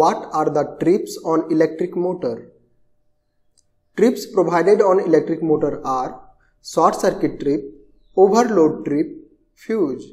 What are the trips on electric motor? Trips provided on electric motor are short circuit trip, overload trip, fuse.